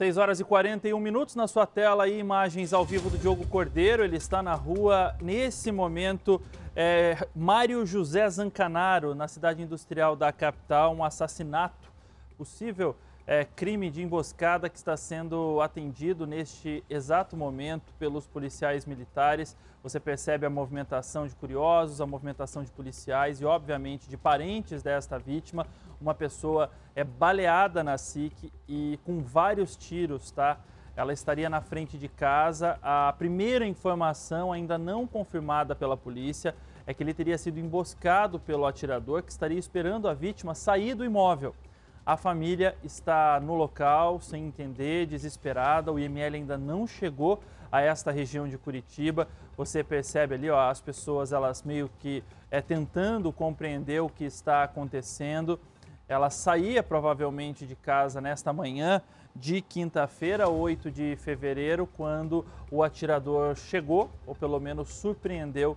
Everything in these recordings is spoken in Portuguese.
6 horas e 41 minutos na sua tela aí, imagens ao vivo do Diogo Cordeiro. Ele está na rua, nesse momento, é, Mário José Zancanaro, na cidade industrial da capital. Um assassinato possível é, crime de emboscada que está sendo atendido neste exato momento pelos policiais militares. Você percebe a movimentação de curiosos, a movimentação de policiais e, obviamente, de parentes desta vítima. Uma pessoa é baleada na SIC e com vários tiros, tá? Ela estaria na frente de casa. A primeira informação, ainda não confirmada pela polícia, é que ele teria sido emboscado pelo atirador que estaria esperando a vítima sair do imóvel. A família está no local, sem entender, desesperada. O IML ainda não chegou a esta região de Curitiba. Você percebe ali, ó, as pessoas elas meio que é tentando compreender o que está acontecendo. Ela saía provavelmente de casa nesta manhã de quinta-feira, 8 de fevereiro, quando o atirador chegou, ou pelo menos surpreendeu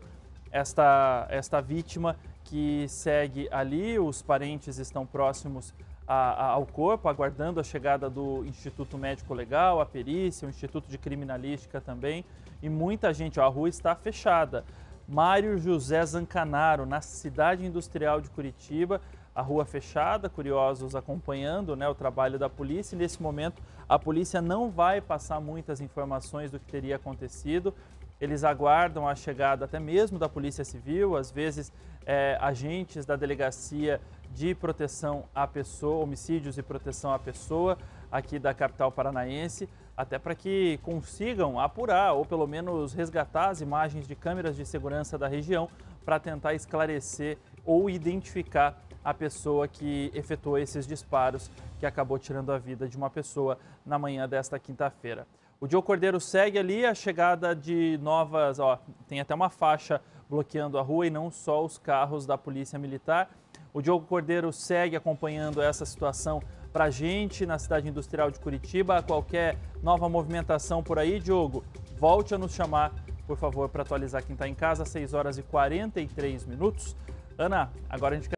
esta, esta vítima que segue ali, os parentes estão próximos a, a, ao corpo, aguardando a chegada do Instituto Médico Legal, a perícia, o Instituto de Criminalística também, e muita gente, ó, a rua está fechada. Mário José Zancanaro, na cidade industrial de Curitiba, a rua fechada, curiosos acompanhando né, o trabalho da polícia. E nesse momento, a polícia não vai passar muitas informações do que teria acontecido, eles aguardam a chegada até mesmo da Polícia Civil, às vezes é, agentes da Delegacia de Proteção à Pessoa, Homicídios e Proteção à Pessoa, aqui da capital paranaense, até para que consigam apurar ou pelo menos resgatar as imagens de câmeras de segurança da região para tentar esclarecer ou identificar a pessoa que efetuou esses disparos que acabou tirando a vida de uma pessoa na manhã desta quinta-feira. O Diogo Cordeiro segue ali a chegada de novas, ó, tem até uma faixa bloqueando a rua e não só os carros da Polícia Militar. O Diogo Cordeiro segue acompanhando essa situação para a gente na cidade industrial de Curitiba. Qualquer nova movimentação por aí, Diogo, volte a nos chamar, por favor, para atualizar quem está em casa, 6 horas e 43 minutos. Ana, agora a gente quer.